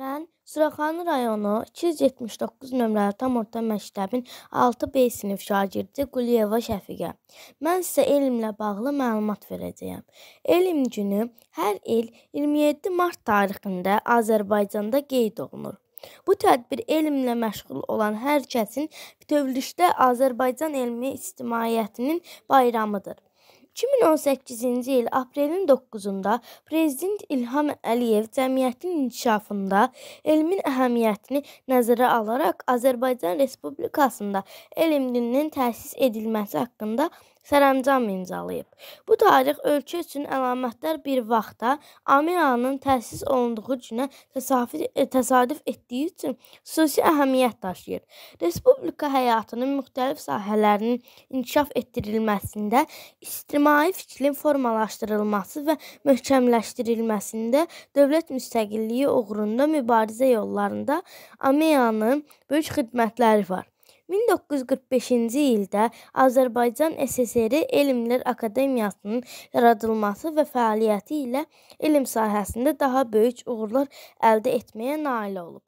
Mən Suraxanı rayonu 279 nömrəli tam orta məktəbin 6B sinif şagirdi Quliyeva Şəfiqə. Mən sizə elmlə bağlı məlumat verəcəyəm. Elm günü hər il 27 mart tarixində Azərbaycanda qeyd olunur. Bu tədbir elmlə məşğul olan hər kəsin bütövlükdə Azərbaycan elmi ictimaiyyətinin bayramıdır. 2018-ci il aprelin 9-da prezident İlham Əliyev cəmiyyətin inkişafında elmin əhəmiyyətini nəzərə alaraq Azərbaycan Respublikasında elm dilinin təsis edilməsi haqqında sərəncam imzalayıb. Bu tarix ölkə üçün əlamətdar bir vaxtda Amerikanın təsis olunduğu günə təsadüf, e, təsadüf etdiyi üçün xüsusi əhəmiyyət daşıyır. Respublika həyatının müxtəlif sahələrinin inkişaf etdirilməsində, ictimai fikrin formalaşdırılması və möhkəmləşdirilməsində, dövlət müstəqilliyi uğrunda mübarizə yollarında Amerikanın böyük xidmətləri var. 1945-ci ildə Azərbaycan SSR Elmlər Akademiyasının yaradılması və fəaliyyəti ilə elm sahəsində daha böyük uğurlar əldə etməyə nail olub.